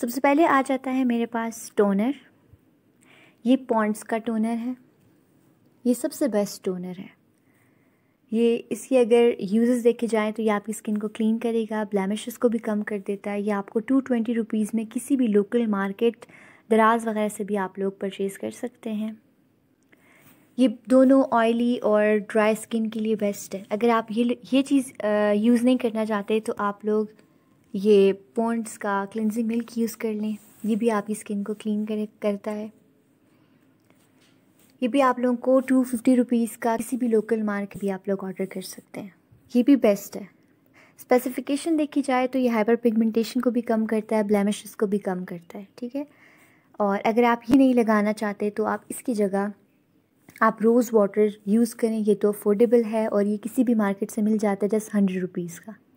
सबसे पहले आ जाता है मेरे पास टोनर ये पॉन्ड्स का टोनर है ये सबसे बेस्ट टोनर है ये इसकी अगर यूज़ देखे जाएँ तो ये आपकी स्किन को क्लीन करेगा ब्लैमिशेस को भी कम कर देता है ये आपको टू ट्वेंटी रुपीज़ में किसी भी लोकल मार्केट दराज वगैरह से भी आप लोग परचेज़ कर सकते हैं ये दोनों ऑयली और ड्राई स्किन के लिए बेस्ट है अगर आप ये ये चीज़ यूज़ नहीं करना चाहते तो आप लोग ये पॉन्ड्स का क्लिनजिंग मिल्क यूज़ कर लें ये भी आपकी स्किन को क्लीन कर करता है ये भी आप लोगों को टू फिफ्टी रुपीज़ का किसी भी लोकल मार्केट भी आप लोग ऑर्डर कर सकते हैं ये भी बेस्ट है स्पेसिफिकेशन देखी जाए तो ये हाइपर पिगमेंटेशन को भी कम करता है ब्लैमिश को भी कम करता है ठीक है और अगर आप ये नहीं लगाना चाहते तो आप इसकी जगह आप रोज़ वाटर यूज़ करें ये तो अफोर्डेबल है और ये किसी भी मार्केट से मिल जाता है जस्ट हंड्रेड रुपीज़ का